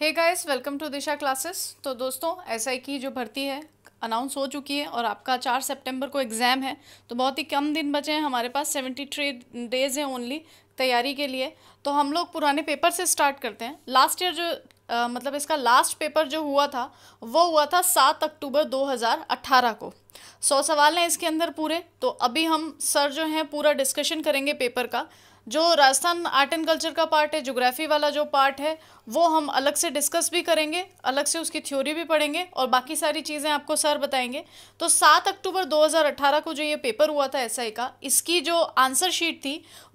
hey guys welcome to Disha classes तो दोस्तों S की जो भर्ती है अनाउंस हो चुकी है और आपका चार सितंबर को एग्ज़ाम है तो बहुत ही कम दिन बचे हैं हमारे पास सेवेंटी थ्री डेज़ हैं ओनली तैयारी के लिए तो हम लोग पुराने पेपर से स्टार्ट करते हैं लास्ट ईयर जो आ, मतलब इसका लास्ट पेपर जो हुआ था वो हुआ था सात अक्टूबर दो हज़ार अट्ठारह को सौ सवाल हैं इसके अंदर पूरे तो अभी हम सर जो हैं पूरा डिस्कशन करेंगे पेपर का जो राजस्थान आर्ट एंड कल्चर का पार्ट है जोग्राफी वाला जो पार्ट है वो हम अलग से डिस्कस भी करेंगे अलग से उसकी थ्योरी भी पढ़ेंगे और बाकी सारी चीज़ें आपको सर बताएंगे तो सात अक्टूबर 2018 को जो ये पेपर हुआ था एसआई का इसकी जो आंसर शीट थी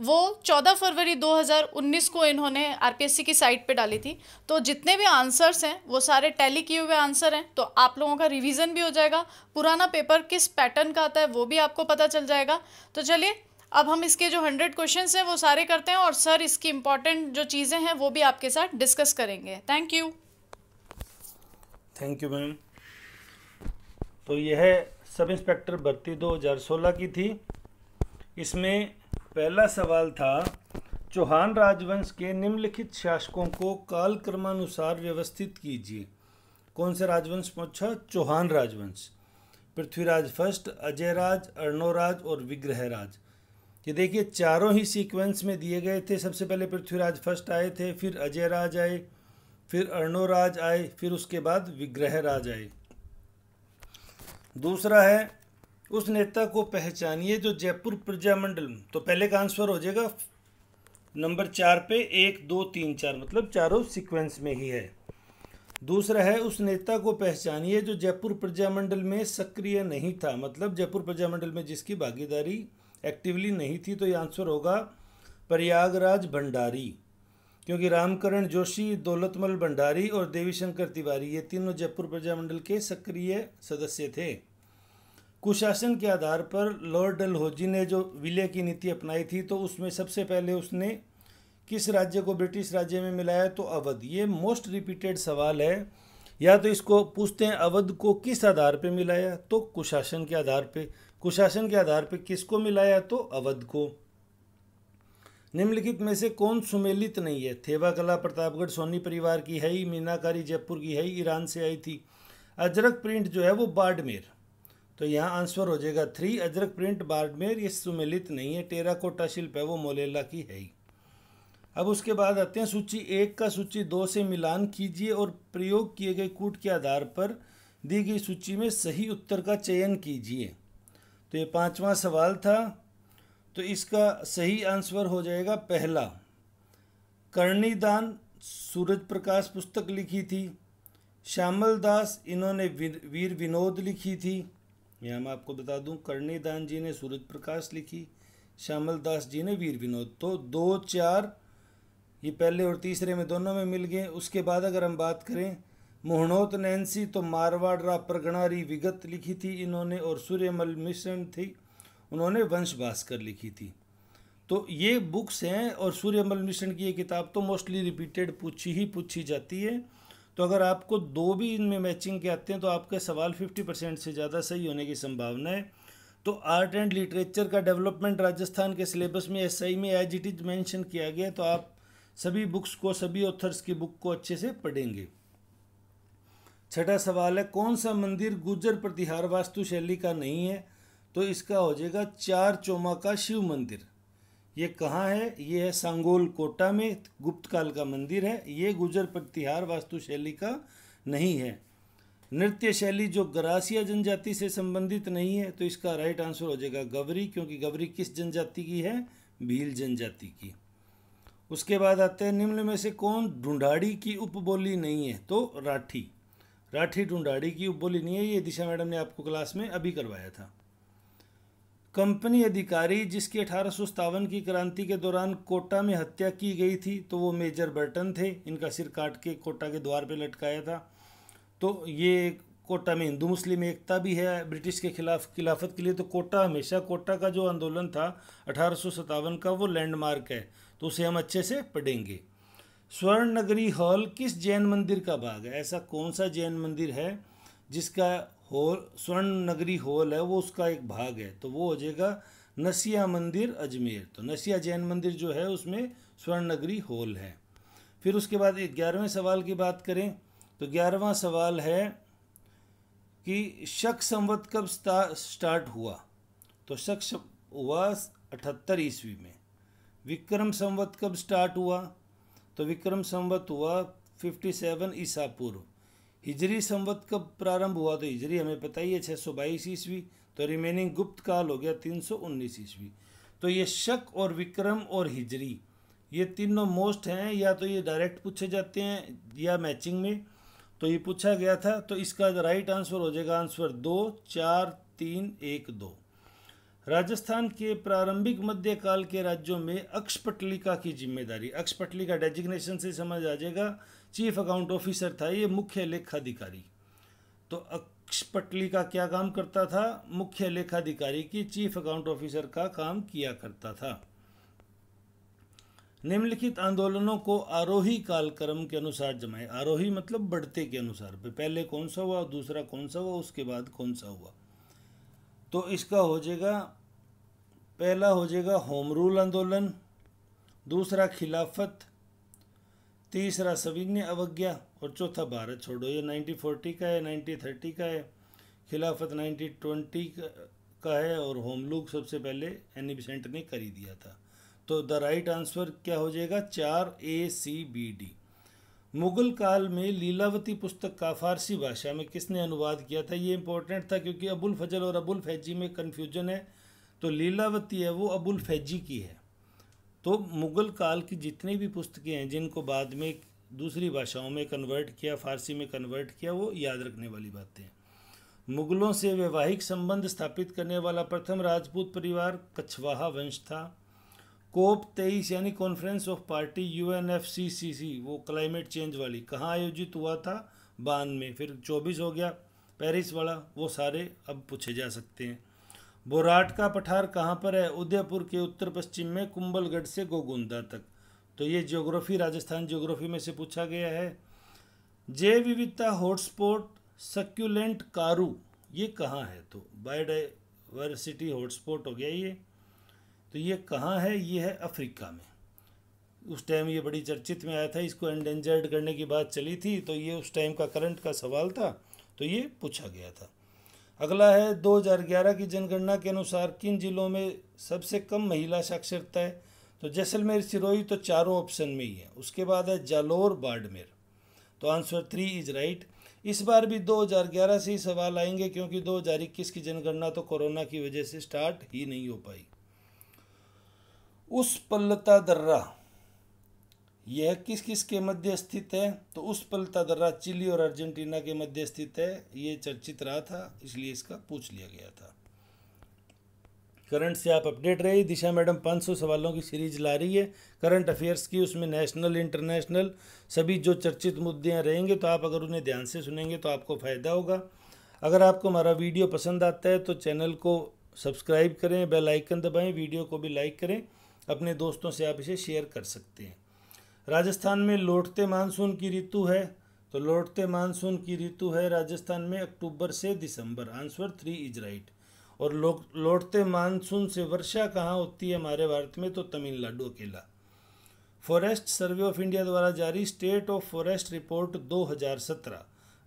वो 14 फरवरी 2019 को इन्होंने आर की साइट पे डाली थी तो जितने भी आंसर्स हैं वो सारे टैली किए हुए आंसर हैं तो आप लोगों का रिविज़न भी हो जाएगा पुराना पेपर किस पैटर्न का आता है वो भी आपको पता चल जाएगा तो चलिए अब हम इसके जो हंड्रेड क्वेश्चन हैं वो सारे करते हैं और सर इसकी इम्पॉर्टेंट जो चीज़ें हैं वो भी आपके साथ डिस्कस करेंगे thank you thank you ma'am तो यह सब इंस्पेक्टर भर्ती 2016 की थी इसमें पहला सवाल था चौहान राजवंश के निम्नलिखित शासकों को काल क्रमानुसार व्यवस्थित कीजिए कौन से राजवंश पूछा चौहान राजवंश पृथ्वीराज फर्स्ट अजयराज अर्णोराज और विग्रहराज कि देखिए चारों ही सीक्वेंस में दिए गए थे सबसे पहले पृथ्वीराज फर्स्ट आए थे फिर अजय राज आए फिर अर्णोराज आए फिर उसके बाद विग्रह राज आए दूसरा है उस नेता को पहचानिए जो जयपुर प्रजामंडल तो पहले का आंसर हो जाएगा नंबर चार पे एक दो तीन चार मतलब चारों सीक्वेंस में ही है दूसरा है उस नेता को पहचानिए जो जयपुर प्रजामंडल में सक्रिय नहीं था मतलब जयपुर प्रजामंडल में जिसकी भागीदारी एक्टिवली नहीं थी तो ये आंसर होगा प्रयागराज भंडारी क्योंकि रामकरण जोशी दौलतमल भंडारी और देवीशंकर तिवारी ये तीनों जयपुर प्रजामंडल के सक्रिय सदस्य थे कुशासन के आधार पर लॉर्ड डलहोजी ने जो विलय की नीति अपनाई थी तो उसमें सबसे पहले उसने किस राज्य को ब्रिटिश राज्य में मिलाया तो अवध ये मोस्ट रिपीटेड सवाल है या तो इसको पूछते हैं अवध को किस आधार पर मिलाया तो कुशासन के आधार पर कुशासन के आधार पर किसको मिलाया तो अवध को निम्नलिखित में से कौन सुमेलित नहीं है थेवा कला प्रतापगढ़ सोनी परिवार की है ही मीनाकारी जयपुर की है ही ईरान से आई थी अजरक प्रिंट जो है वो बाड़मेर तो यहाँ आंसर हो जाएगा थ्री अजरक प्रिंट बाड़मेर ये सुमेलित नहीं है टेरा कोटा शिल्प है वो मोलेला की है ही अब उसके बाद आते हैं सूची एक का सूची दो से मिलान कीजिए और प्रयोग किए गए कूट के आधार पर दी गई सूची में सही उत्तर का चयन कीजिए तो ये पांचवा सवाल था तो इसका सही आंसर हो जाएगा पहला कर्णीदान सूरज प्रकाश पुस्तक लिखी थी श्यामल दास इन्होंने वीर विनोद लिखी थी यह मैं आपको बता दूं कर्णीदान जी ने सूरज प्रकाश लिखी श्यामल दास जी ने वीर विनोद तो दो चार ये पहले और तीसरे में दोनों में मिल गए उसके बाद अगर हम बात करें मोहनोत नैन्सी तो रा प्रगणारी विगत लिखी थी इन्होंने और सूर्यमल मिश्रण थी उन्होंने वंश भास्कर लिखी थी तो ये बुक्स हैं और सूर्यमल मिश्रण की ये किताब तो मोस्टली रिपीटेड पूछी ही पूछी जाती है तो अगर आपको दो भी इनमें मैचिंग के आते हैं तो आपके सवाल फिफ्टी परसेंट से ज़्यादा सही होने की संभावना है तो आर्ट एंड लिटरेचर का डेवलपमेंट राजस्थान के सिलेबस में एस में एज इट इज़ मैंशन किया गया तो आप सभी बुक्स को सभी ऑथर्स की बुक को अच्छे से पढ़ेंगे छठा सवाल है कौन सा मंदिर गुजर प्रतिहार वास्तु शैली का नहीं है तो इसका हो जाएगा चार चोमा का शिव मंदिर ये कहाँ है ये है सांगोल कोटा में गुप्त काल का मंदिर है ये गुजर प्रतिहार वास्तु शैली का नहीं है नृत्य शैली जो ग्रासिया जनजाति से संबंधित नहीं है तो इसका राइट आंसर हो जाएगा गवरी क्योंकि गवरी किस जनजाति की है भील जनजाति की उसके बाद आते हैं निम्न में से कौन ढूंढाड़ी की उपबोली नहीं है तो राठी राठी ढूंढाड़ी की बोली नहीं है ये दिशा मैडम ने आपको क्लास में अभी करवाया था कंपनी अधिकारी जिसकी अठारह की क्रांति के दौरान कोटा में हत्या की गई थी तो वो मेजर बर्टन थे इनका सिर काट के कोटा के द्वार पे लटकाया था तो ये कोटा में हिंदू मुस्लिम एकता भी है ब्रिटिश के खिलाफ खिलाफत के लिए तो कोटा हमेशा कोटा का जो आंदोलन था अठारह का वो लैंडमार्क है तो उसे हम अच्छे से पढ़ेंगे स्वर्ण नगरी हॉल किस जैन मंदिर का भाग है ऐसा कौन सा जैन मंदिर है जिसका हॉल स्वर्ण नगरी हॉल है वो उसका एक भाग है तो वो हो जाएगा नसिया मंदिर अजमेर तो नसिया जैन मंदिर जो है उसमें स्वर्ण नगरी हॉल है फिर उसके बाद ग्यारहवें सवाल की बात करें तो ग्यारहवा सवाल है कि शक संवत कब स्टार्ट हुआ तो शक हुआ अठहत्तर ईस्वी में विक्रम संवत कब स्टार्ट हुआ तो विक्रम संवत हुआ 57 ईसा पूर्व हिजरी संवत कब प्रारंभ हुआ तो हिजरी हमें पता ही है छः सौ बाईस ईस्वी तो रिमेनिंग गुप्त काल हो गया तीन सौ उन्नीस ईस्वी तो ये शक और विक्रम और हिजरी ये तीनों मोस्ट हैं या तो ये डायरेक्ट पूछे जाते हैं या मैचिंग में तो ये पूछा गया था तो इसका राइट आंसर हो जाएगा आंसर दो चार तीन एक दो राजस्थान के प्रारंभिक मध्यकाल के राज्यों में अक्षपटलिका की जिम्मेदारी अक्षपटलिका डेजिग्नेशन से समझ आ जाएगा चीफ अकाउंट ऑफिसर था ये मुख्य लेखाधिकारी तो अक्षपटलिका क्या काम करता था मुख्य लेखाधिकारी की चीफ अकाउंट ऑफिसर का काम किया करता था निम्नलिखित आंदोलनों को आरोही कालक्रम के अनुसार जमाए आरोही मतलब बढ़ते के अनुसार पहले कौन सा हुआ दूसरा कौन सा हुआ उसके बाद कौन सा हुआ तो इसका हो जाएगा पहला हो जाएगा होम रूल आंदोलन दूसरा खिलाफत तीसरा सविन्य अवज्ञा और चौथा भारत छोड़ो ये 1940 का है 1930 का है खिलाफत 1920 का है और होमलूक सबसे पहले एनी बिसेंट ने कर ही दिया था तो द राइट आंसर क्या हो जाएगा चार A C B D Mughal काल में लीलावती पुस्तक का फारसी भाषा में किसने अनुवाद किया था ये इंपॉर्टेंट था क्योंकि अबुल फजल और अबुल फैजी में कन्फ्यूजन है तो लीलावती है वो अबुल फैजी की है तो मुग़ल काल की जितनी भी पुस्तकें हैं जिनको बाद में दूसरी भाषाओं में कन्वर्ट किया फारसी में कन्वर्ट किया वो याद रखने वाली बातें हैं मुग़लों से वैवाहिक संबंध स्थापित करने वाला प्रथम राजपूत परिवार कछवाहा वंश था कोप तेईस यानी conference of party U N F C C C वो क्लाइमेट चेंज वाली कहाँ आयोजित हुआ था बान में फिर चौबीस हो गया पेरिस वाला वो सारे अब पूछे जा सकते हैं बोराट का पठार कहाँ पर है उदयपुर के उत्तर पश्चिम में कुंबलगढ़ से गोगुंदा तक तो ये ज्योग्राफी राजस्थान ज्योग्राफी में से पूछा गया है जैव विविधता हॉटस्पॉट सक्यूलेंट कारू ये कहाँ है तो बायोडाइवर्सिटी हॉटस्पॉट हो गया ये तो ये कहाँ है ये है अफ्रीका में उस टाइम ये बड़ी चर्चित में आया था इसको एंडेंजर्ड करने की बात चली थी तो ये उस टाइम का करंट का सवाल था तो ये पूछा गया था अगला है 2011 की जनगणना के अनुसार किन जिलों में सबसे कम महिला साक्षरता है तो जैसलमेर सिरोही तो चारों ऑप्शन में ही है उसके बाद है जालोर बाड़मेर तो आंसर थ्री इज राइट इस बार भी 2011 से ही सवाल आएंगे क्योंकि 2021 की जनगणना तो कोरोना की वजह से स्टार्ट ही नहीं हो पाई उस पल्लता दर्रा यह किस किस के मध्य स्थित है तो उस पल्लता दर्रा चिली और अर्जेंटीना के मध्य स्थित है ये चर्चित रहा था इसलिए इसका पूछ लिया गया था करंट से आप अपडेट रहिए दिशा मैडम 500 सवालों की सीरीज ला रही है करंट अफेयर्स की उसमें नेशनल इंटरनेशनल सभी जो चर्चित मुद्दे रहेंगे तो आप अगर उन्हें ध्यान से सुनेंगे तो आपको फ़ायदा होगा अगर आपको हमारा वीडियो पसंद आता है तो चैनल को सब्सक्राइब करें बेल आइकन दबाएं वीडियो को भी लाइक करें अपने दोस्तों से आप इसे शेयर कर सकते हैं राजस्थान में लौटते मानसून की ऋतु है तो लौटते मानसून की ऋतु है राजस्थान में अक्टूबर से दिसंबर आंसर थ्री इज राइट और लौटते मानसून से वर्षा कहाँ होती है हमारे भारत में तो तमिलनाडु अकेला फॉरेस्ट सर्वे ऑफ इंडिया द्वारा जारी state of forest report 2017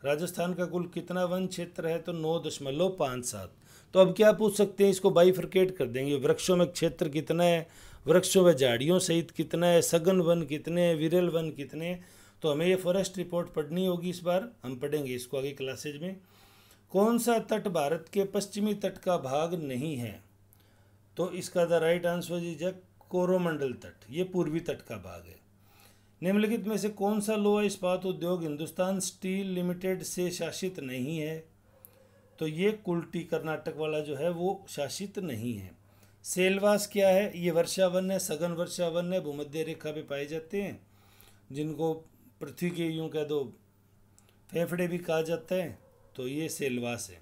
Rajasthan का कुल कितना वन क्षेत्र है तो नौ दशमलव पाँच सात तो अब क्या पूछ सकते हैं इसको बाइफर्केट कर देंगे वृक्षों में क्षेत्र कितना है वृक्षों व झाड़ियों सहित कितना है सघन वन कितने हैं विरल वन कितने हैं तो हमें ये फॉरेस्ट रिपोर्ट पढ़नी होगी इस बार हम पढ़ेंगे इसको आगे क्लासेज में कौन सा तट भारत के पश्चिमी तट का भाग नहीं है तो इसका द राइट आंसर जी है कोरोमंडल तट ये पूर्वी तट का भाग है निम्नलिखित में से कौन सा लोहा इस्पात उद्योग हिंदुस्तान स्टील लिमिटेड से शासित नहीं है तो ये कुल्टी कर्नाटक वाला जो है वो शासित नहीं है सेलवास क्या है ये वर्षावन है सघन वर्षावन है भूमध्य रेखा पे पाए जाते हैं जिनको पृथ्वी के यूँ कह दो फेफड़े भी कहा जाता है तो ये सेलवास है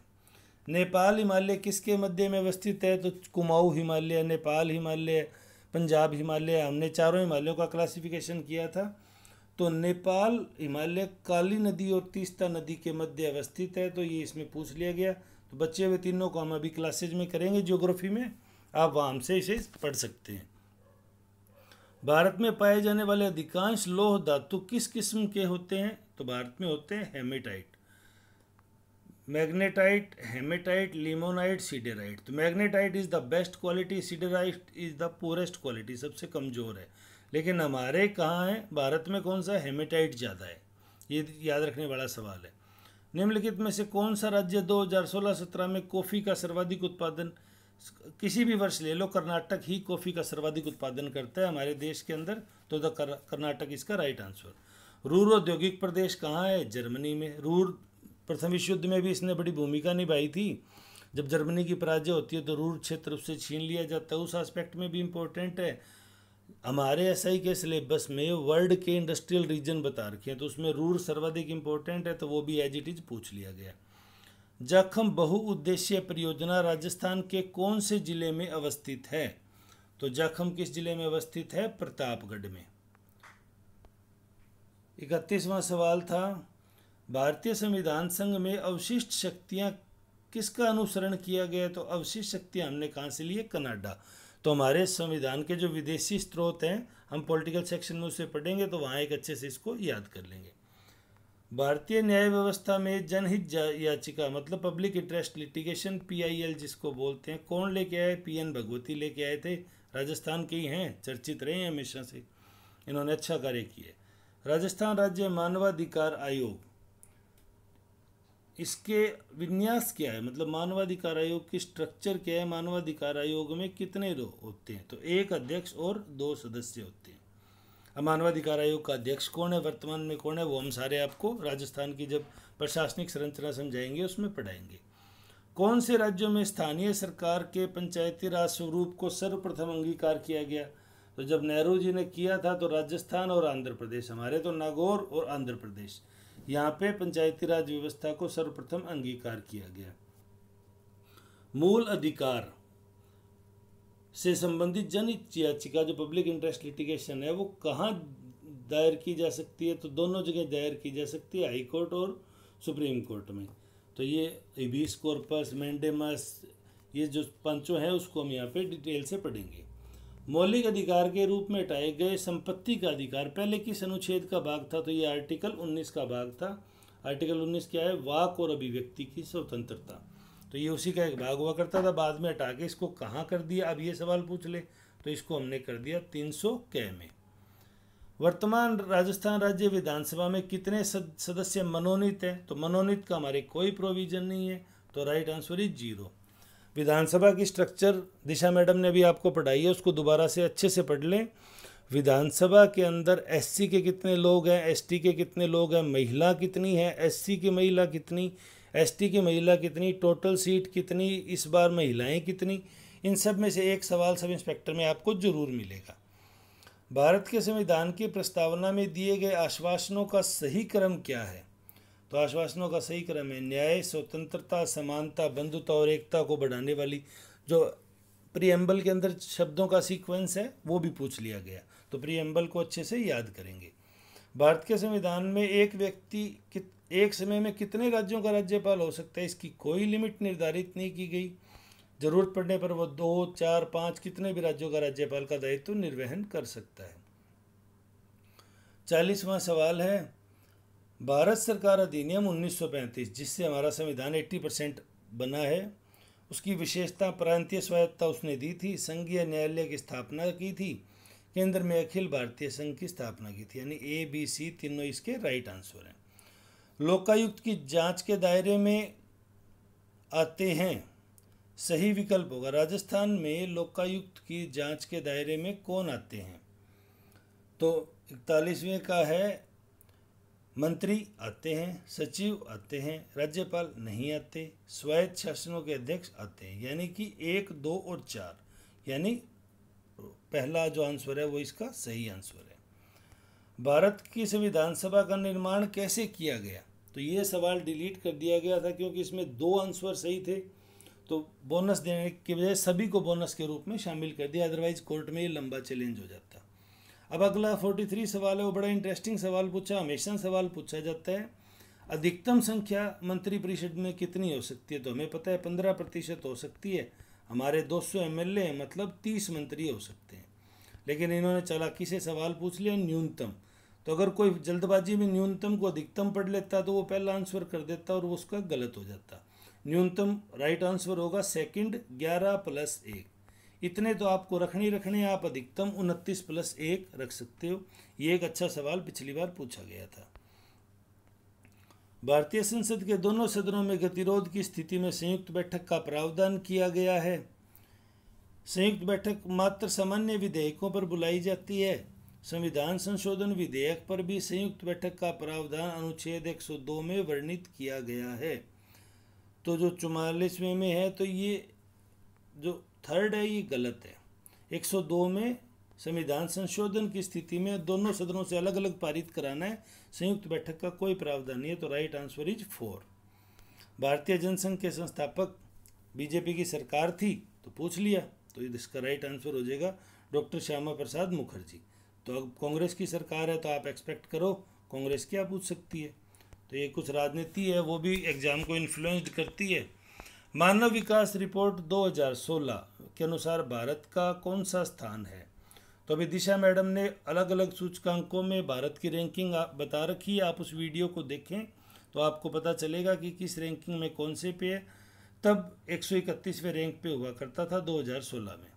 नेपाल हिमालय किसके मध्य में अवस्थित है तो कुमाऊ हिमालय नेपाल हिमालय पंजाब हिमालय हमने चारों हिमालयों का क्लासिफिकेशन किया था तो नेपाल हिमालय काली नदी और तीस्ता नदी के मध्य अवस्थित है तो ये इसमें पूछ लिया गया तो बच्चे हुए तीनों को हम अभी क्लासेज में करेंगे ज्योग्राफी में आप आराम से इसे पढ़ सकते हैं भारत में पाए जाने वाले अधिकांश लोह धातु किस किस्म के होते हैं तो भारत में होते हैं hematite magnetite hematite limonite siderite तो magnetite is the best quality siderite is the poorest quality सबसे कमज़ोर है लेकिन हमारे कहाँ है भारत में कौन सा हेमेटाइट ज़्यादा है ये याद रखने वाला सवाल है निम्नलिखित में से कौन सा राज्य 2016-17 में कॉफ़ी का सर्वाधिक उत्पादन किसी भी वर्ष ले लो कर्नाटक ही कॉफ़ी का सर्वाधिक उत्पादन करता है हमारे देश के अंदर तो द कर्नाटक इसका राइट आंसर रूर औद्योगिक प्रदेश कहाँ है जर्मनी में रूर प्रथम विश्व युद्ध में भी इसने बड़ी भूमिका निभाई थी जब जर्मनी की पराजय होती है तो रूर क्षेत्र उससे छीन लिया जाता है उस आस्पेक्ट में भी इम्पोर्टेंट है हमारे एस के सिलेबस में वर्ल्ड के इंडस्ट्रियल रीजन बता रखे हैं तो उसमें रूर सर्वाधिक इम्पोर्टेंट है तो वो भी एज इट इज पूछ लिया गया जाखम बहुउद्देश्य परियोजना राजस्थान के कौन से जिले में अवस्थित है तो जखम किस जिले में अवस्थित है प्रतापगढ़ में इकतीसवां सवाल था भारतीय संविधान संघ में अवशिष्ट शक्तियां किसका अनुसरण किया गया तो अवशिष्ट शक्तियां हमने कहाँ से लिए कनाडा तो हमारे संविधान के जो विदेशी स्रोत हैं हम पॉलिटिकल सेक्शन में उसे पढ़ेंगे तो वहाँ एक अच्छे से इसको याद कर लेंगे भारतीय न्याय व्यवस्था में जनहित याचिका मतलब पब्लिक इंटरेस्ट लिटिगेशन पीआईएल जिसको बोलते हैं कौन लेके आए पी एन भगवती लेके आए थे राजस्थान के ही हैं चर्चित रहे हैं हमेशा से इन्होंने अच्छा कार्य किया राजस्थान राज्य मानवाधिकार आयोग इसके विन्यास क्या है मतलब मानवाधिकार आयोग की स्ट्रक्चर क्या है मानवाधिकार आयोग में कितने होते हैं तो एक अध्यक्ष और दो सदस्य होते हैं मानवाधिकार आयोग का अध्यक्ष कौन है वर्तमान में कौन है वो हम सारे आपको राजस्थान की जब प्रशासनिक संरचना समझाएंगे उसमें पढ़ाएंगे कौन से राज्यों में स्थानीय सरकार के पंचायती राज स्वरूप को सर्वप्रथम अंगीकार किया गया तो जब नेहरू जी ने किया था तो राजस्थान और आंध्र प्रदेश हमारे तो नागौर और आंध्र प्रदेश यहाँ पे पंचायती राज व्यवस्था को सर्वप्रथम अंगीकार किया गया मूल अधिकार से संबंधित जनहित याचिका जो पब्लिक इंटरेस्ट लिटिगेशन है वो कहाँ दायर की जा सकती है तो दोनों जगह दायर की जा सकती है हाई कोर्ट और सुप्रीम कोर्ट में तो ये इबीस कॉर्पस मैंडेमस ये जो पंचों हैं उसको हम यहाँ पे डिटेल से पढ़ेंगे मौलिक अधिकार के रूप में हटाए गए संपत्ति का अधिकार पहले किस अनुच्छेद का भाग था तो ये आर्टिकल 19 का भाग था आर्टिकल 19 क्या है वाक और अभिव्यक्ति की स्वतंत्रता तो ये उसी का एक भाग हुआ करता था बाद में हटा के इसको कहाँ कर दिया अब ये सवाल पूछ ले तो इसको हमने कर दिया तीन सौ कै में वर्तमान राजस्थान राज्य विधानसभा में कितने सदस्य मनोनीत हैं तो मनोनीत का हमारे कोई प्रोविज़न नहीं है तो right answer is zero Vidhan Sabha की स्ट्रक्चर दिशा मैडम ने भी आपको पढ़ाई है उसको दोबारा से अच्छे से पढ़ लें विधानसभा के अंदर एससी के कितने लोग हैं एसटी के कितने लोग हैं महिला कितनी है एससी की महिला कितनी एसटी की महिला कितनी टोटल सीट कितनी इस बार महिलाएं कितनी इन सब में से एक सवाल सब इंस्पेक्टर में आपको जरूर मिलेगा भारत के संविधान की प्रस्तावना में दिए गए आश्वासनों का सही क्रम क्या है तो आश्वासनों का सही क्रम है न्याय स्वतंत्रता समानता बंधुता और एकता को बढ़ाने वाली जो प्रियम्बल के अंदर शब्दों का सीक्वेंस है वो भी पूछ लिया गया तो प्रियम्बल को अच्छे से याद करेंगे भारत के संविधान में एक व्यक्ति कित एक समय में कितने राज्यों का राज्यपाल हो सकता है इसकी कोई लिमिट निर्धारित नहीं की गई जरूरत पड़ने पर वह दो चार पाँच कितने भी राज्यों का राज्यपाल का दायित्व निर्वहन कर सकता है चालीसवां सवाल है भारत सरकार अधिनियम 1935 जिससे हमारा संविधान 80 परसेंट बना है उसकी विशेषता प्रांतीय स्वायत्ता उसने दी थी संघीय न्यायालय की स्थापना की थी केंद्र में अखिल भारतीय संघ की स्थापना की थी यानी ए बी सी तीनों इसके राइट आंसर हैं लोकायुक्त की जांच के दायरे में आते हैं सही विकल्प होगा राजस्थान में लोकायुक्त की जांच के दायरे में कौन आते हैं तो इकतालीसवें का है मंत्री आते हैं सचिव आते हैं राज्यपाल नहीं आते स्वायत्त शासनों के अध्यक्ष आते हैं यानी कि एक दो और चार यानी पहला जो आंसर है वो इसका सही आंसर है भारत की संविधान सभा का निर्माण कैसे किया गया तो ये सवाल डिलीट कर दिया गया था क्योंकि इसमें दो आंसर सही थे तो बोनस देने के बजाय सभी को बोनस के रूप में शामिल कर दिया अदरवाइज कोर्ट में ये लंबा चैलेंज हो जाता अब अगला फोर्टी थ्री सवाल है वो बड़ा इंटरेस्टिंग सवाल पूछा हमेशा सवाल पूछा जाता है अधिकतम संख्या मंत्रिपरिषद में कितनी हो सकती है तो हमें पता है पंद्रह प्रतिशत हो सकती है हमारे दो सौ एम एल ए मतलब तीस मंत्री हो सकते हैं लेकिन इन्होंने चालाकी से सवाल पूछ लिया न्यूनतम तो अगर कोई जल्दबाजी में न्यूनतम को अधिकतम पढ़ लेता तो वो पहला आंसर कर देता और वो उसका गलत हो जाता न्यूनतम राइट आंसर होगा सेकंड ग्यारह प्लस एक इतने तो आपको रखने रखने आप अधिकतम उनतीस प्लस एक रख सकते हो ये एक अच्छा सवाल पिछली बार पूछा गया था भारतीय संसद के दोनों सदनों में गतिरोध की स्थिति में संयुक्त बैठक का प्रावधान किया गया है संयुक्त बैठक मात्र सामान्य विधेयकों पर बुलाई जाती है संविधान संशोधन विधेयक पर भी संयुक्त बैठक का प्रावधान अनुच्छेद 102 में वर्णित किया गया है तो जो चुमालीसवें में है तो ये जो थर्ड है ये गलत है 102 में संविधान संशोधन की स्थिति में दोनों सदनों से अलग अलग पारित कराना है संयुक्त बैठक का कोई प्रावधान नहीं है तो राइट आंसर इज फोर भारतीय जनसंघ के संस्थापक बीजेपी की सरकार थी तो पूछ लिया तो इसका राइट आंसर हो जाएगा डॉक्टर श्यामा प्रसाद मुखर्जी तो अब कांग्रेस की सरकार है तो आप एक्सपेक्ट करो कांग्रेस क्या पूछ सकती है तो ये कुछ राजनीति है वो भी एग्ज़ाम को इन्फ्लुएंस्ड करती है मानव विकास रिपोर्ट 2016 के अनुसार भारत का कौन सा स्थान है तो अभी दिशा मैडम ने अलग अलग सूचकांकों में भारत की रैंकिंग बता रखी है आप उस वीडियो को देखें तो आपको पता चलेगा कि किस रैंकिंग में कौन से पे है तब इकतीसवें रैंक पे हुआ करता था 2016 में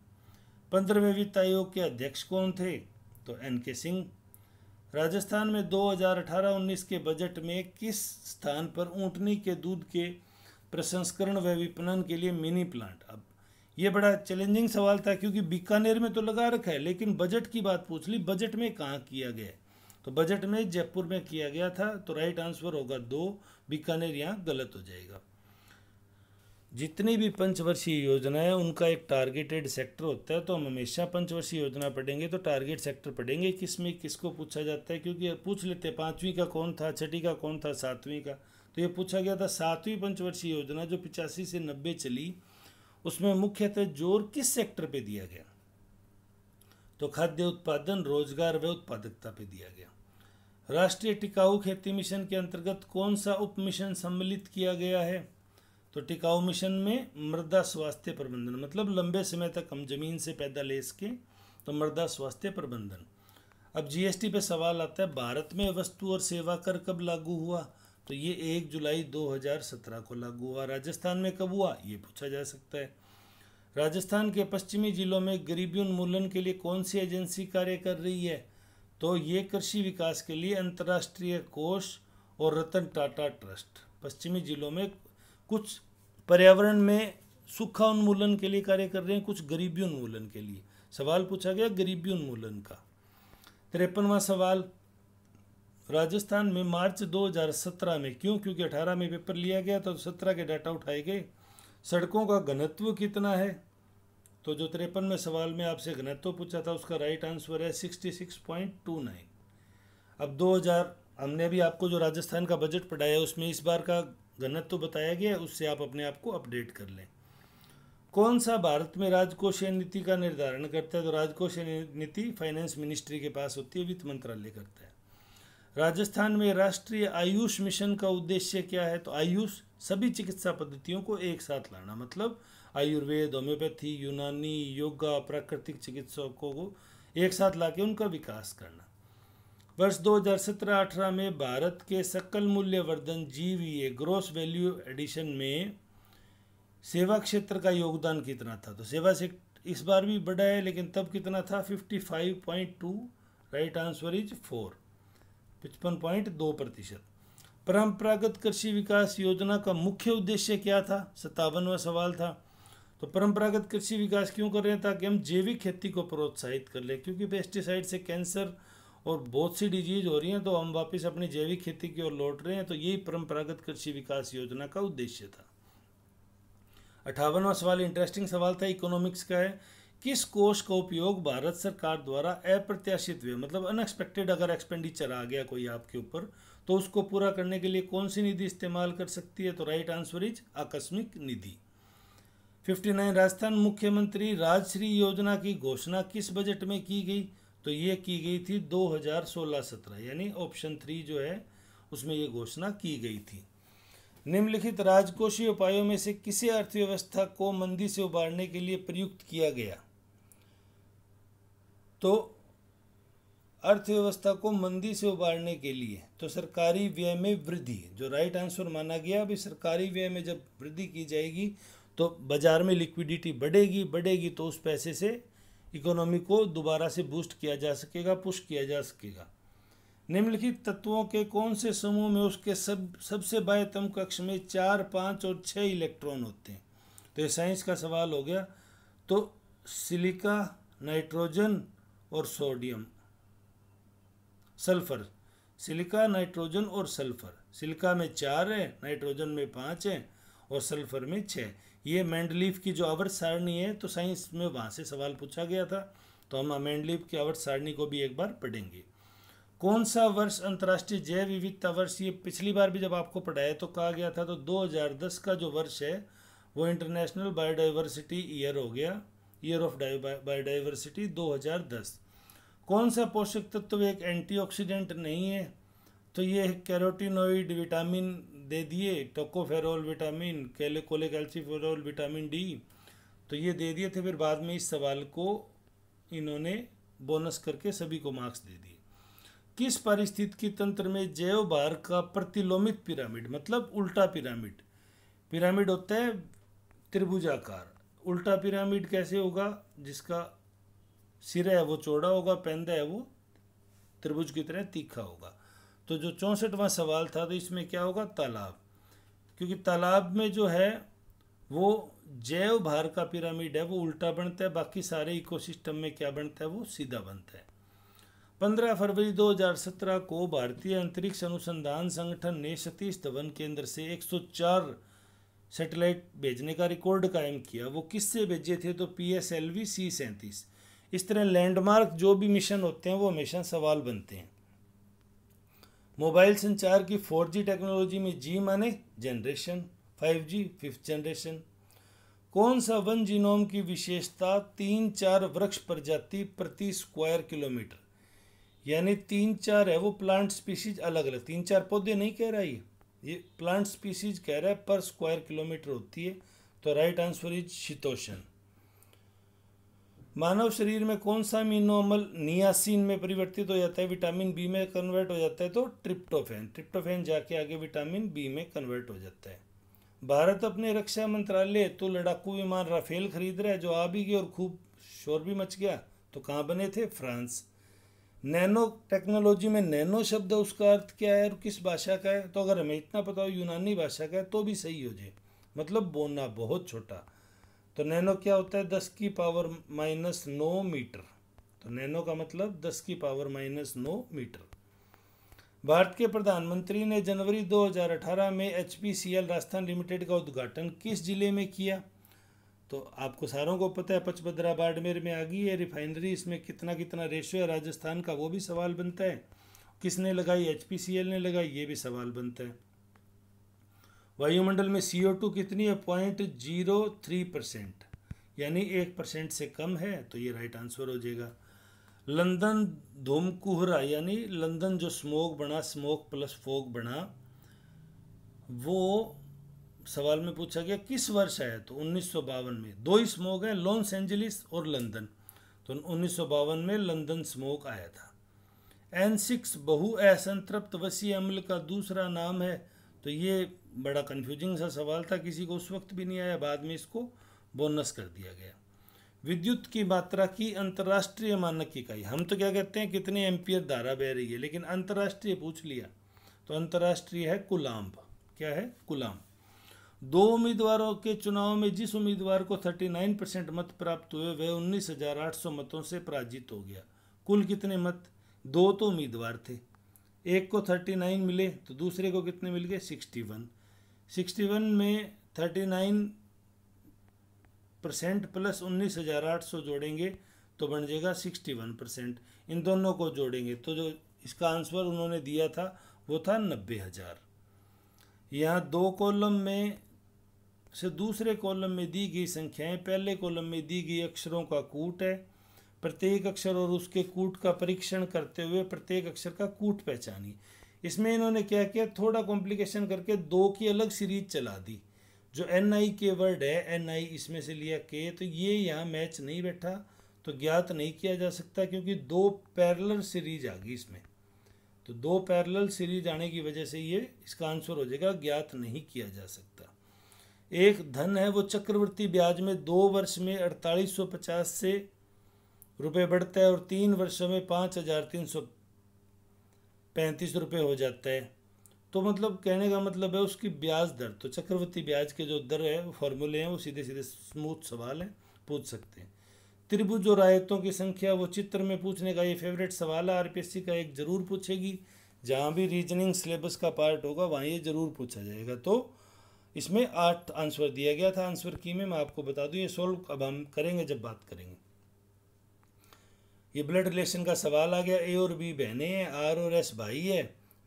पंद्रहवें वित्त आयोग के अध्यक्ष कौन थे तो एन के सिंह राजस्थान में 2018-19 के बजट में किस स्थान पर ऊँटनी के दूध के प्रसंस्करण व विपणन के लिए मिनी प्लांट अब ये बड़ा चैलेंजिंग सवाल था क्योंकि बीकानेर में तो लगा रखा है लेकिन बजट की बात पूछ ली बजट में कहाँ किया गया तो बजट में जयपुर में किया गया था तो राइट आंसर होगा दो बीकानेर यहाँ गलत हो जाएगा जितनी भी पंचवर्षीय योजना है उनका एक टारगेटेड सेक्टर होता है तो हम हमेशा पंचवर्षीय योजना पढ़ेंगे तो टारगेट सेक्टर पढ़ेंगे किस में किसको पूछा जाता है क्योंकि पूछ लेते हैं पाँचवीं का कौन था छठी का कौन था सातवीं का तो ये पूछा गया था सातवीं पंचवर्षीय योजना जो पिचासी से नब्बे चली उसमें मुख्यतः जोर किस सेक्टर पर दिया गया तो खाद्य उत्पादन रोजगार व उत्पादकता पर दिया गया राष्ट्रीय टिकाऊ खेती मिशन के अंतर्गत कौन सा उप मिशन सम्मिलित किया गया है तो टिकाऊ मिशन में मृदा स्वास्थ्य प्रबंधन मतलब लंबे समय तक हम जमीन से पैदा ले सकें तो मृदा स्वास्थ्य प्रबंधन अब जीएसटी पे सवाल आता है भारत में वस्तु और सेवा कर कब लागू हुआ तो ये एक जुलाई 2017 को लागू हुआ राजस्थान में कब हुआ ये पूछा जा सकता है राजस्थान के पश्चिमी जिलों में गरीबी उन्मूलन के लिए कौन सी एजेंसी कार्य कर रही है तो ये कृषि विकास के लिए अंतर्राष्ट्रीय कोष और रतन टाटा ट्रस्ट पश्चिमी जिलों में कुछ पर्यावरण में सूखा उन्मूलन के लिए कार्य कर रहे हैं कुछ गरीबी उन्मूलन के लिए सवाल पूछा गया गरीबी उन्मूलन का तिरपनवा सवाल राजस्थान में मार्च 2017 में क्यों क्योंकि 18 में पेपर लिया गया तो 17 के डाटा उठाए गए सड़कों का घनत्व कितना है तो जो तिरपन में सवाल में आपसे घनत्व पूछा था उसका राइट आंसर है 66.29 अब 2000 हमने भी आपको जो राजस्थान का बजट पढ़ाया उसमें इस बार का घनत्व तो बताया गया है उससे आप अपने आप को अपडेट कर लें कौन सा भारत में राजकोषीय नीति का निर्धारण करता है तो राजकोषीय नीति फाइनेंस मिनिस्ट्री के पास होती है वित्त मंत्रालय करता है राजस्थान में राष्ट्रीय आयुष मिशन का उद्देश्य क्या है तो आयुष सभी चिकित्सा पद्धतियों को एक साथ लाना मतलब आयुर्वेद होम्योपैथी यूनानी योगा प्राकृतिक चिकित्सकों को एक साथ लाके उनका विकास करना वर्ष 2017-18 में भारत के सकल मूल्यवर्धन जीवीए ग्रोस वैल्यू एडिशन में सेवा क्षेत्र का योगदान कितना था तो सेवा सेक्टर इस बार भी बढ़ा है लेकिन तब कितना था 55.2 राइट आंसर इज फोर पचपन पॉइंट दो प्रतिशत परंपरागत कृषि विकास योजना का मुख्य उद्देश्य क्या था सत्तावनवा सवाल था तो परंपरागत कृषि विकास क्यों कर रहे हैं ताकि हम जैविक खेती को प्रोत्साहित कर लें क्योंकि पेस्टिसाइड से कैंसर और बहुत सी डिजीज हो रही हैं तो हम वापस अपनी जैविक खेती की ओर लौट रहे हैं तो यही परंपरागत कृषि विकास योजना का उद्देश्य था अठावनवा सवाल इंटरेस्टिंग सवाल था इकोनॉमिक्स का है किस कोष का उपयोग भारत सरकार द्वारा अप्रत्याशित हुए मतलब अनएक्सपेक्टेड अगर एक्सपेंडिचर आ गया कोई आपके ऊपर तो उसको पूरा करने के लिए कौन सी निधि इस्तेमाल कर सकती है तो राइट आंसर इज आकस्मिक निधि 59 राजस्थान मुख्यमंत्री राजश्री योजना की घोषणा किस बजट में की गई तो ये की गई थी 2016-17 यानी ऑप्शन थ्री जो है उसमें ये घोषणा की गई थी निम्नलिखित राजकोषीय उपायों में से किसी अर्थव्यवस्था को मंदी से उबारने के लिए प्रयुक्त किया गया तो अर्थव्यवस्था को मंदी से उबारने के लिए तो सरकारी व्यय में वृद्धि जो राइट आंसर माना गया अभी सरकारी व्यय में जब वृद्धि की जाएगी तो बाजार में लिक्विडिटी बढ़ेगी बढ़ेगी तो उस पैसे से इकोनॉमी को दोबारा से बूस्ट किया जा सकेगा पुश किया जा सकेगा निम्नलिखित तत्वों के कौन से समूह में उसके सब सबसे बाह्यतम कक्ष में चार पाँच और छः इलेक्ट्रॉन होते हैं तो ये साइंस का सवाल हो गया तो सिलिका नाइट्रोजन और सोडियम सल्फर सिलिका नाइट्रोजन और सल्फर सिलिका में चार है नाइट्रोजन में पाँच है और सल्फर में छः ये मैंडलीव की जो अवर सारणी है तो साइंस में वहाँ से सवाल पूछा गया था तो हम मेंडलीफ की अवर सारणी को भी एक बार पढ़ेंगे कौन सा वर्ष अंतर्राष्ट्रीय जैव विविधता वर्ष ये पिछली बार भी जब आपको पढ़ाया तो कहा गया था तो 2010 का जो वर्ष है वो इंटरनेशनल बायोडाइवर्सिटी ईयर हो गया ईयर ऑफ बायोडाइवर्सिटी 2010 कौन सा पोषक तत्व तो एक एंटीऑक्सीडेंट नहीं है तो ये कैरोटिनोइड विटामिन दे दिए टोकोफेरोल विटामिन कैले कोले कैल्सीफेरोल विटामिन डी तो ये दे दिए थे फिर बाद में इस सवाल को इन्होंने बोनस करके सभी को मार्क्स दे दिए किस पारिस्थितिकी तंत्र में जैव भार का प्रतिलोमित पिरामिड मतलब उल्टा पिरामिड पिरामिड होता है त्रिभुजाकार उल्टा पिरामिड कैसे होगा जिसका सिरा है वो चौड़ा होगा पैंदा है वो त्रिभुज की तरह तीखा होगा तो जो चौंसठवां सवाल था तो इसमें क्या होगा तालाब क्योंकि तालाब में जो है वो जैव भार का पिरामिड है वो उल्टा बनता है बाकी सारे इकोसिस्टम में क्या बनता है वो सीधा बनता है 15 फरवरी 2017 को भारतीय अंतरिक्ष अनुसंधान संगठन ने सतीश धवन केंद्र से 104 सैटेलाइट भेजने का रिकॉर्ड कायम किया वो किससे भेजे थे तो P S L V C सैंतीस इस तरह लैंडमार्क जो भी मिशन होते हैं वो हमेशा सवाल बनते हैं मोबाइल संचार की 4G टेक्नोलॉजी में जी माने जनरेशन 5G फिफ्थ जनरेशन कौन सा वन जीनोम की विशेषता तीन चार वृक्ष प्रजाति प्रति स्क्वायर किलोमीटर यानी तीन चार है वो प्लांट स्पीसीज अलग अलग तीन चार पौधे नहीं कह रहा ये ये प्लांट स्पीसीज कह रहा है पर स्क्वायर किलोमीटर होती है तो राइट आंसर इज शीतोषण मानव शरीर में कौन सा अमीनो अम्ल नियासीन में परिवर्तित हो जाता है विटामिन बी में कन्वर्ट हो जाता है तो ट्रिप्टोफेन ट्रिप्टोफेन जाके आगे विटामिन बी में कन्वर्ट हो जाता है भारत अपने रक्षा मंत्रालय तो लड़ाकू विमान राफेल खरीद रहा है जो आ भी गया और खूब शोर भी मच गया तो कहाँ बने थे फ्रांस नैनो टेक्नोलॉजी में नैनो शब्द है उसका अर्थ क्या है और किस भाषा का है तो अगर हमें इतना पता हो यूनानी भाषा का है तो भी सही हो जाए मतलब बोना बहुत छोटा तो नैनो क्या होता है दस की पावर माइनस नौ मीटर तो नैनो का मतलब दस की पावर माइनस नौ मीटर भारत के प्रधानमंत्री ने जनवरी 2018 में एच राजस्थान लिमिटेड का उद्घाटन किस जिले में किया तो आपको सारों को पता है पचभद्रा बाड़मेर में आ गई है रिफाइनरी इसमें कितना कितना रेशियो है राजस्थान का वो भी सवाल बनता है किसने लगाई एच ने लगाई ये भी सवाल बनता है वायुमंडल में सी कितनी है पॉइंट जीरो थ्री परसेंट यानी एक परसेंट से कम है तो ये राइट आंसर हो जाएगा लंदन धूम कुहरा यानी लंदन जो स्मोक बना स्मोक प्लस फोक बना वो सवाल में पूछा गया किस वर्ष आया तो उन्नीस में दो ही स्मोक हैं लॉस एंजलिस और लंदन तो उन्नीस में लंदन स्मोक आया था एन सिक्स बहु असंतृप्त वसी अम्ल का दूसरा नाम है तो ये बड़ा कन्फ्यूजिंग सा सवाल था किसी को उस वक्त भी नहीं आया बाद में इसको बोनस कर दिया गया विद्युत की मात्रा की अंतर्राष्ट्रीय मानक इकाई हम तो क्या कहते हैं कितने एम्पियर धारा बह रही है लेकिन अंतर्राष्ट्रीय पूछ लिया तो अंतर्राष्ट्रीय है कुलाम्ब क्या है कुलाम दो उम्मीदवारों के चुनाव में जिस उम्मीदवार को 39 परसेंट मत प्राप्त हुए वह उन्नीस हजार आठ सौ मतों से पराजित हो गया कुल कितने मत दो तो उम्मीदवार थे एक को 39 मिले तो दूसरे को कितने मिल गए 61 61 में 39 परसेंट प्लस उन्नीस हज़ार आठ सौ जोड़ेंगे तो बन जाएगा 61 परसेंट इन दोनों को जोड़ेंगे तो जो इसका आंसर उन्होंने दिया था वो था नब्बे हज़ार यहाँ दो कॉलम में से दूसरे कॉलम में दी गई संख्याएं पहले कॉलम में दी गई अक्षरों का कूट है प्रत्येक अक्षर और उसके कूट का परीक्षण करते हुए प्रत्येक अक्षर का कूट पहचानी इसमें इन्होंने क्या किया थोड़ा कॉम्प्लिकेशन करके दो की अलग सीरीज चला दी जो एन आई के वर्ड है एन आई इसमें से लिया के तो ये यहाँ मैच नहीं बैठा तो ज्ञात नहीं किया जा सकता क्योंकि दो पैरलर सीरीज आ गई इसमें तो दो पैरल सीरीज आने की वजह से ये इसका आंसर हो जाएगा ज्ञात नहीं किया जा सकता एक धन है वो चक्रवर्ती ब्याज में दो वर्ष में अड़तालीस सौ पचास से रुपये बढ़ता है और तीन वर्षों में पाँच हजार तीन सौ पैंतीस रुपये हो जाता है तो मतलब कहने का मतलब है उसकी ब्याज दर तो चक्रवर्ती ब्याज के जो दर है वो फॉर्मूले हैं वो सीधे सीधे स्मूथ सवाल हैं पूछ सकते हैं त्रिभुज और आयतों की संख्या वो चित्र में पूछने का ये फेवरेट सवाल है आरपीएससी का एक ज़रूर पूछेगी जहाँ भी रीजनिंग सिलेबस का पार्ट होगा वहाँ ये ज़रूर पूछा जाएगा तो इसमें आठ आंसर दिया गया था आंसर की में मैं आपको बता दूँ ये सोल्व अब हम करेंगे जब बात करेंगे ये ब्लड रिलेशन का सवाल आ गया ए और बी बहने हैं आर और एस भाई है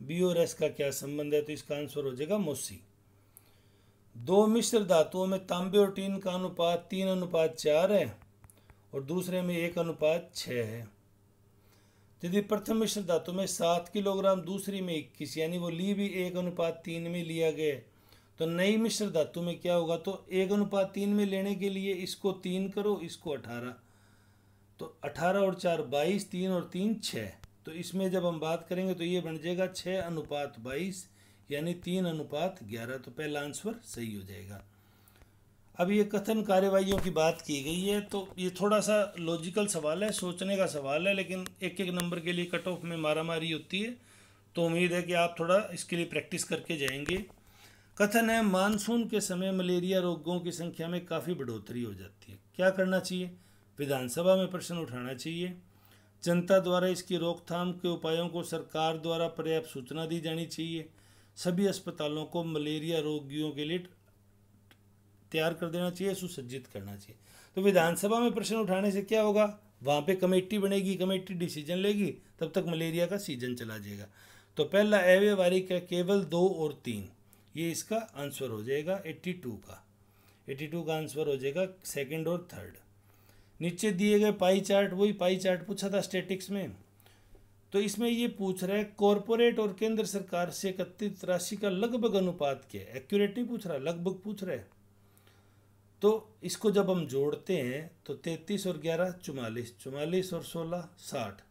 बी और एस का क्या संबंध है तो इसका आंसर हो जाएगा मोसी दो मिश्र धातुओं में तांबे और टीन का अनुपात तीन अनुपात चार है और दूसरे में एक अनुपात छः है तो यदि प्रथम मिश्र धातु में सात किलोग्राम दूसरी में इक्कीस यानी वो ली भी एक अनुपात तीन में लिया गया तो नई मिश्र धातु में क्या होगा तो एक अनुपात तीन में लेने के लिए इसको तीन करो इसको अठारह तो अठारह और चार बाईस तीन और तीन छः तो इसमें जब हम बात करेंगे तो ये बन जाएगा छः अनुपात बाईस यानी तीन अनुपात ग्यारह तो पहला आंसर सही हो जाएगा अब ये कथन कार्यवाहियों की बात की गई है तो ये थोड़ा सा लॉजिकल सवाल है सोचने का सवाल है लेकिन एक एक नंबर के लिए कट ऑफ में मारा मारी होती है तो उम्मीद है कि आप थोड़ा इसके लिए प्रैक्टिस करके जाएंगे कथन है मानसून के समय मलेरिया रोगों की संख्या में काफ़ी बढ़ोतरी हो जाती है क्या करना चाहिए विधानसभा में प्रश्न उठाना चाहिए जनता द्वारा इसकी रोकथाम के उपायों को सरकार द्वारा पर्याप्त सूचना दी जानी चाहिए सभी अस्पतालों को मलेरिया रोगियों के लिए तैयार कर देना चाहिए सुसज्जित करना चाहिए तो विधानसभा में प्रश्न उठाने से क्या होगा वहाँ पे कमेटी बनेगी कमेटी डिसीजन लेगी तब तक मलेरिया का सीजन चला जाएगा तो पहला वारी का केवल दो और तीन ये इसका आंसर हो जाएगा एट्टी टू का एट्टी टू का आंसर हो जाएगा सेकेंड और थर्ड नीचे दिए गए पाई चार्ट वही पाई चार्ट पूछा था स्टेटिक्स में तो इसमें ये पूछ रहा है कॉरपोरेट और केंद्र सरकार से एकत्रित राशि का लगभग अनुपात क्या है एक्यूरेट नहीं पूछ रहा लगभग पूछ रहा है तो इसको जब हम जोड़ते हैं तो तैतीस और ग्यारह चुमालीस चुमालीस और सोलह साठ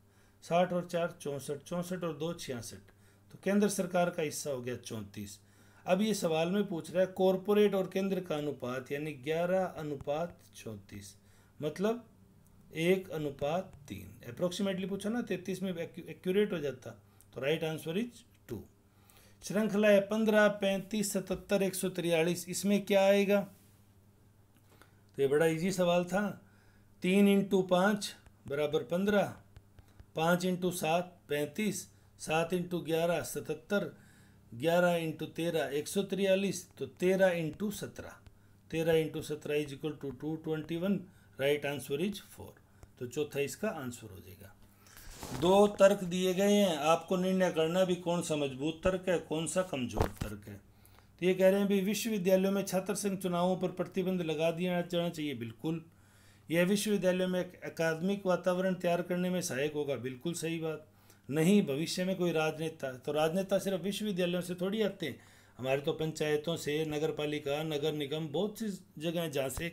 साठ और चार चौंसठ चौंसठ और दो छियासठ तो केंद्र सरकार का हिस्सा हो गया चौंतीस अब ये सवाल में पूछ रहा है कॉरपोरेट और केंद्र का अनुपात यानी ग्यारह अनुपात चौंतीस मतलब एक अनुपात तीन अप्रोक्सीमेटली पूछो ना तैतीस में एक्यूरेट हो जाता तो राइट आंसर इज टू श्रृंखला है पंद्रह पैंतीस सतहत्तर एक सौ तिरयालीस इसमें क्या आएगा तो ये बड़ा इजी सवाल था तीन इंटू पाँच बराबर पंद्रह पाँच इंटू सात पैंतीस सात इंटू ग्यारह सतहत्तर ग्यारह इंटू तेरह एक सौ तिरयालीस तो तेरह इंटू सत्रह तेरह इंटू सत्रह is equal to two twenty one right answer is four तो चौथा इसका आंसर हो जाएगा दो तर्क दिए गए हैं आपको निर्णय करना भी कौन सा मजबूत तर्क है कौन सा कमजोर तर्क है तो ये कह रहे हैं भी विश्वविद्यालयों में छात्र संघ चुनावों पर प्रतिबंध लगा दिया जाना चाहिए बिल्कुल यह विश्वविद्यालयों में एक अकादमिक वातावरण तैयार करने में सहायक होगा बिल्कुल सही बात नहीं भविष्य में कोई राजनेता तो राजनेता सिर्फ विश्वविद्यालयों से थोड़ी आते हैं हमारे तो पंचायतों से नगर पालिका नगर निगम बहुत सी जगह हैं जहाँ से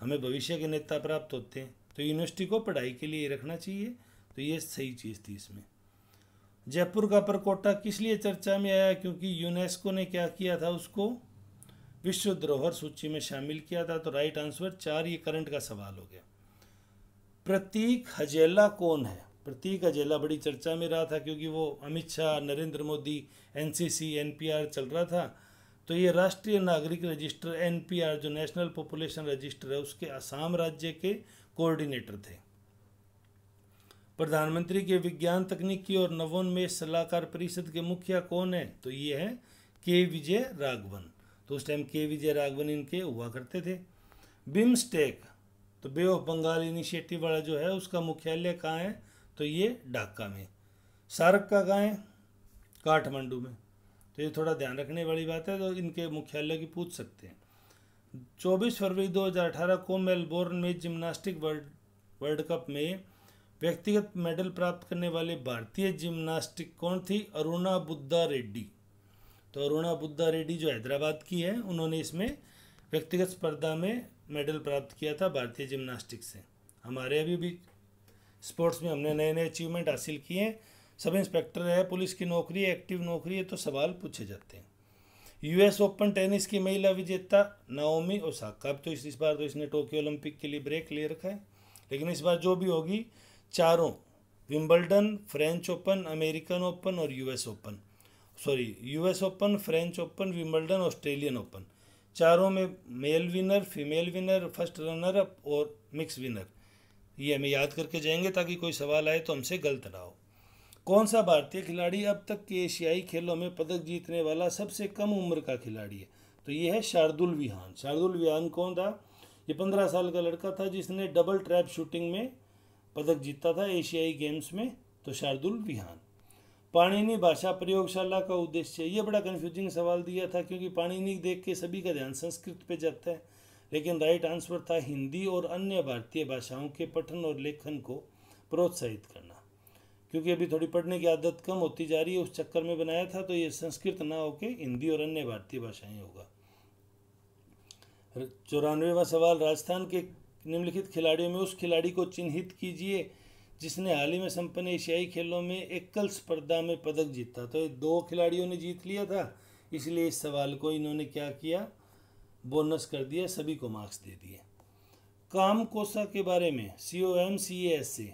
हमें भविष्य के नेता प्राप्त होते हैं तो यूनिवर्सिटी को पढ़ाई के लिए रखना चाहिए तो ये सही चीज़ थी इसमें जयपुर का परकोटा किस लिए चर्चा में आया क्योंकि यूनेस्को ने क्या किया था उसको विश्व धरोहर सूची में शामिल किया था तो राइट आंसर चार ये करंट का सवाल हो गया प्रतीक हजेला कौन है प्रतीक हजेला बड़ी चर्चा में रहा था क्योंकि वो अमित शाह नरेंद्र मोदी एनसीसी एनपीआर चल रहा था तो ये राष्ट्रीय नागरिक रजिस्टर एनपीआर जो नेशनल पॉपुलेशन रजिस्टर है उसके असम राज्य के कोऑर्डिनेटर थे प्रधानमंत्री के विज्ञान तकनीकी और नवोन्मेष सलाहकार परिषद के मुखिया कौन है तो ये है के विजय राघवन तो उस टाइम के विजय राघवन इनके हुआ करते थे बिम्स्टेक तो बे ऑफ बंगाल इनिशिएटिव वाला जो है उसका मुख्यालय कहाँ है तो ये ढाका में सार्क का कहाँ है काठमांडू में तो ये थोड़ा ध्यान रखने वाली बात है तो इनके मुख्यालय की पूछ सकते हैं 24 फरवरी 2018 को मेलबोर्न में जिम्नास्टिक वर्ल्ड वर्ल्ड कप में व्यक्तिगत मेडल प्राप्त करने वाले भारतीय जिम्नास्टिक कौन थी अरुणा बुद्धा रेड्डी तो अरुणा बुद्धा रेड्डी जो हैदराबाद की है उन्होंने इसमें व्यक्तिगत स्पर्धा में मेडल प्राप्त किया था भारतीय जिम्नास्टिक से हमारे अभी भी स्पोर्ट्स में हमने नए नए अचीवमेंट हासिल किए हैं सब इंस्पेक्टर है पुलिस की नौकरी एक्टिव नौकरी है तो सवाल पूछे जाते हैं यूएस ओपन टेनिस की महिला विजेता नाओमी ओसाका अब तो इस, बार तो इसने टोक्यो ओलंपिक के लिए ब्रेक ले रखा है लेकिन इस बार जो भी होगी चारों Wimbledon French Open American Open और US Open sorry US Open French Open Wimbledon Australian Open चारों में male winner female winner first runner up और मिक्स विनर ये हमें याद करके जाएंगे ताकि कोई सवाल आए तो हमसे गलत ना हो कौन सा भारतीय खिलाड़ी अब तक के एशियाई खेलों में पदक जीतने वाला सबसे कम उम्र का खिलाड़ी है तो ये है शार्दुल विहान शार्दुल विहान कौन था ये पंद्रह साल का लड़का था जिसने डबल ट्रैप शूटिंग में पदक जीता था एशियाई गेम्स में तो शार्दुल विहान पाणिनि भाषा प्रयोगशाला का उद्देश्य ये बड़ा कन्फ्यूजिंग सवाल दिया था क्योंकि पाणिनि देख के सभी का ध्यान संस्कृत पे जाता है लेकिन राइट आंसर था हिंदी और अन्य भारतीय भाषाओं के पठन और लेखन को प्रोत्साहित करना क्योंकि अभी थोड़ी पढ़ने की आदत कम होती जा रही है उस चक्कर में बनाया था तो ये संस्कृत ना होके हिंदी और अन्य भारतीय भाषाएं होगा चौरानवेवा सवाल राजस्थान के निम्नलिखित खिलाड़ियों में उस खिलाड़ी को चिन्हित कीजिए जिसने हाल ही में संपन्न एशियाई खेलों में एकल स्पर्धा में पदक जीता तो ये दो खिलाड़ियों ने जीत लिया था इसलिए इस सवाल को इन्होंने क्या किया बोनस कर दिया सभी को मार्क्स दे दिए काम कोसा के बारे में सी ओ एम सी एस से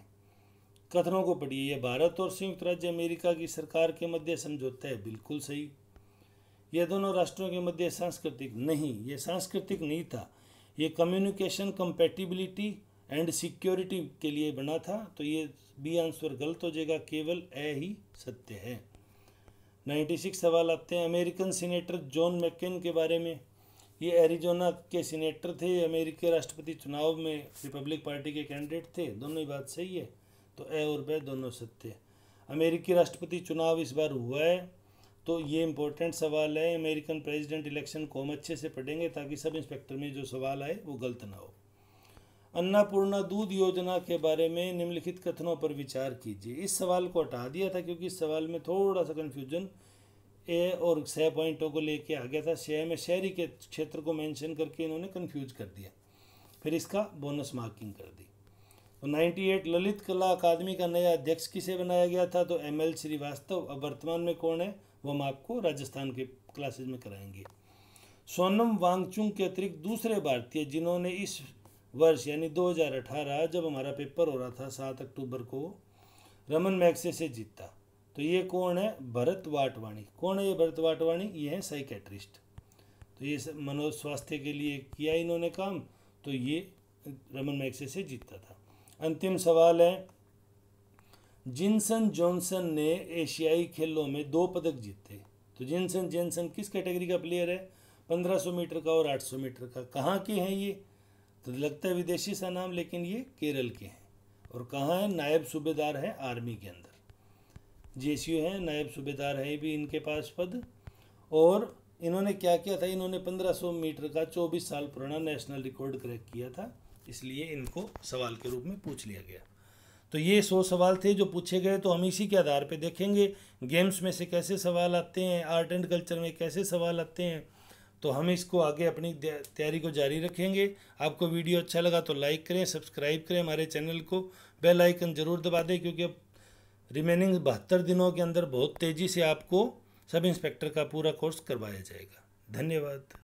कथनों को पढ़िए यह भारत और संयुक्त राज्य अमेरिका की सरकार के मध्य समझौता है बिल्कुल सही यह दोनों राष्ट्रों के मध्य सांस्कृतिक नहीं ये सांस्कृतिक नहीं था ये कम्युनिकेशन कंपेटिबिलिटी एंड सिक्योरिटी के लिए बना था तो ये बी आंसर गलत हो जाएगा केवल ए ही सत्य है 96 सवाल आते हैं अमेरिकन सीनेटर जॉन मैकेन के बारे में ये एरिजोना के सीनेटर थे अमेरिकी राष्ट्रपति चुनाव में रिपब्लिक पार्टी के कैंडिडेट थे दोनों ही बात सही है तो ए और बे दोनों सत्य अमेरिकी राष्ट्रपति चुनाव इस बार हुआ है तो ये इम्पोर्टेंट सवाल है अमेरिकन प्रेसिडेंट इलेक्शन को हम अच्छे से पढ़ेंगे ताकि सब इंस्पेक्टर में जो सवाल आए वो गलत ना हो अन्नापूर्णा दूध योजना के बारे में निम्नलिखित कथनों पर विचार कीजिए इस सवाल को हटा दिया था क्योंकि इस सवाल में थोड़ा सा कन्फ्यूजन ए और छः पॉइंटों को लेके आ गया था शह में शहरी के क्षेत्र को मेंशन करके इन्होंने कन्फ्यूज कर दिया फिर इसका बोनस मार्किंग कर दी तो 98 ललित कला अकादमी का नया अध्यक्ष किसे बनाया गया था तो एम एल श्रीवास्तव अब वर्तमान में कौन है वो हम आपको राजस्थान के क्लासेज में कराएंगे सोनम वांगचुंग के अतिरिक्त दूसरे भारतीय जिन्होंने इस वर्ष यानी 2018 जब हमारा पेपर हो रहा था सात अक्टूबर को रमन मैक्से से जीता तो ये कौन है भरत वाटवाणी कौन है ये भरत वाटवाणी ये हैं साइकेट्रिस्ट तो ये मनोज स्वास्थ्य के लिए किया इन्होंने काम तो ये रमन मैक्से से जीतता था अंतिम सवाल है जिनसन जॉनसन ने एशियाई खेलों में दो पदक जीते तो जिनसन जेनसन किस कैटेगरी का प्लेयर है 1500 मीटर का और 800 मीटर का कहाँ के हैं ये तो लगता है विदेशी सा नाम लेकिन ये केरल के हैं और कहाँ है नायब सूबेदार है आर्मी के अंदर जे है नायब सूबेदार है भी इनके पास पद और इन्होंने क्या किया था इन्होंने 1500 मीटर का 24 साल पुराना नेशनल रिकॉर्ड क्रैक किया था इसलिए इनको सवाल के रूप में पूछ लिया गया तो ये सौ सवाल थे जो पूछे गए तो हम इसी के आधार पे देखेंगे गेम्स में से कैसे सवाल आते हैं आर्ट एंड कल्चर में कैसे सवाल आते हैं तो हम इसको आगे अपनी तैयारी को जारी रखेंगे आपको वीडियो अच्छा लगा तो लाइक करें सब्सक्राइब करें हमारे चैनल को बेल आइकन ज़रूर दबा दें क्योंकि अब रिमेनिंग बहत्तर दिनों के अंदर बहुत तेज़ी से आपको सब इंस्पेक्टर का पूरा कोर्स करवाया जाएगा धन्यवाद